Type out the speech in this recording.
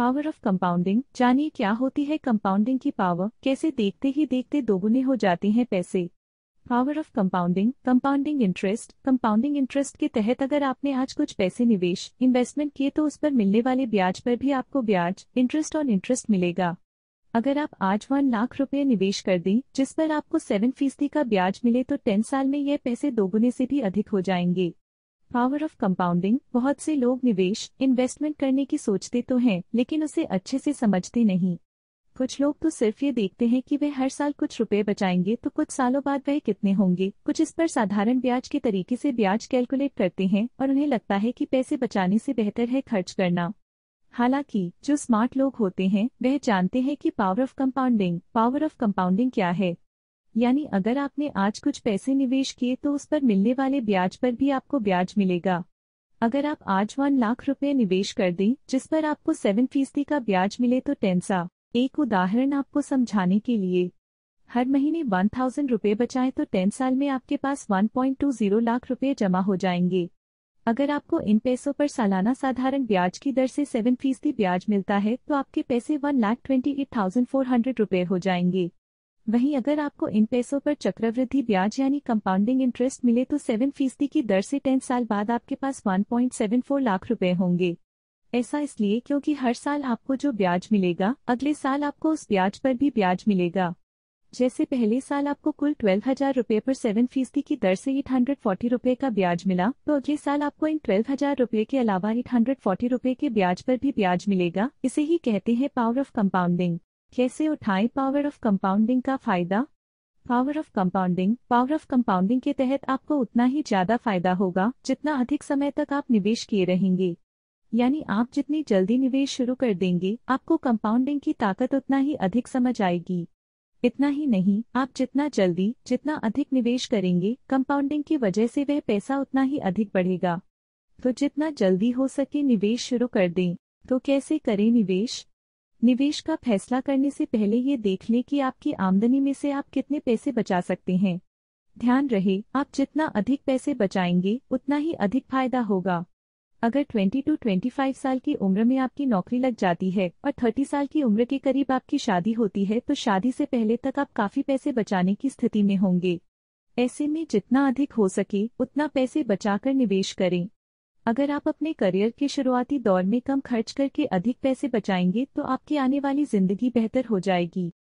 power of compounding जानिए क्या होती है कंपाउंडिंग की पावर कैसे देखते ही देखते दोगुने हो जाते हैं पैसे power of compounding compounding interest compounding interest के तहत अगर आपने आज कुछ पैसे निवेश इन्वेस्टमेंट किए तो उस पर मिलने वाले ब्याज पर भी आपको ब्याज इंटरेस्ट और इंटरेस्ट मिलेगा अगर आप आज वन लाख रुपए निवेश कर दें जिस पर आपको सेवन फीसदी का ब्याज मिले तो टेन साल में यह पैसे दोगुने से भी अधिक हो जाएंगे पावर ऑफ कंपाउंडिंग बहुत से लोग निवेश इन्वेस्टमेंट करने की सोचते तो हैं लेकिन उसे अच्छे से समझते नहीं कुछ लोग तो सिर्फ ये देखते हैं कि वे हर साल कुछ रुपए बचाएंगे तो कुछ सालों बाद वह कितने होंगे कुछ इस पर साधारण ब्याज के तरीके से ब्याज कैलकुलेट करते हैं और उन्हें लगता है कि पैसे बचाने से बेहतर है खर्च करना हालांकि जो स्मार्ट लोग होते हैं वह जानते हैं कि power of compounding power of compounding क्या है यानी अगर आपने आज कुछ पैसे निवेश किए तो उस पर मिलने वाले ब्याज पर भी आपको ब्याज मिलेगा अगर आप आज वन लाख रुपए निवेश कर दें जिस पर आपको सेवन फीसदी का ब्याज मिले तो टेंसा एक उदाहरण आपको समझाने के लिए हर महीने वन थाउजेंड रुपये बचाएं तो टेन साल में आपके पास one point two zero lakh रुपये जमा हो जाएंगे अगर आपको इन पैसों पर सालाना साधारण ब्याज की दर से सेवन फीसदी ब्याज मिलता है तो आपके पैसे one lakh twenty eight thousand four hundred रुपये हो जाएंगे वहीं अगर आपको इन पैसों पर चक्रवृद्धि ब्याज यानी कंपाउंडिंग इंटरेस्ट मिले तो सेवन फीसदी की दर से टेन साल बाद आपके पास 1.74 लाख रुपए होंगे ऐसा इसलिए क्योंकि हर साल आपको जो ब्याज मिलेगा अगले साल आपको उस ब्याज पर भी ब्याज मिलेगा जैसे पहले साल आपको कुल ट्वेल्व हजार रूपए पर सेवन फीसदी की दर से एट हंड्रेड फोर्टी रूपए का ब्याज मिला तो अगले साल आपको इन ट्वेल्व हजार रूपए के अलावा एट हंड्रेड फोर्टी रूपए के ब्याज पर भी ब्याज मिलेगा इसे ही कहते हैं पावर ऑफ कंपाउंडिंग कैसे उठाएं पावर ऑफ कंपाउंडिंग का फायदा power of compounding power of compounding के तहत आपको उतना ही ज्यादा फायदा होगा जितना अधिक समय तक आप निवेश किए रहेंगे यानी आप जितनी जल्दी निवेश शुरू कर देंगे आपको कंपाउंडिंग की ताकत उतना ही अधिक समझ आएगी इतना ही नहीं आप जितना जल्दी जितना अधिक निवेश करेंगे कंपाउंडिंग की वजह से वह पैसा उतना ही अधिक बढ़ेगा तो जितना जल्दी हो सके निवेश शुरू कर दें तो कैसे करें निवेश निवेश का फैसला करने से पहले ये देख लें कि आपकी आमदनी में से आप कितने पैसे बचा सकते हैं ध्यान रहे आप जितना अधिक पैसे बचाएंगे उतना ही अधिक फायदा होगा अगर 20 टू 25 साल की उम्र में आपकी नौकरी लग जाती है और 30 साल की उम्र के करीब आपकी शादी होती है तो शादी से पहले तक आप काफी पैसे बचाने की स्थिति में होंगे ऐसे में जितना अधिक हो सके उतना पैसे बचाकर निवेश करें अगर आप अपने करियर के शुरुआती दौर में कम खर्च करके अधिक पैसे बचाएंगे तो आपकी आने वाली जिंदगी बेहतर हो जाएगी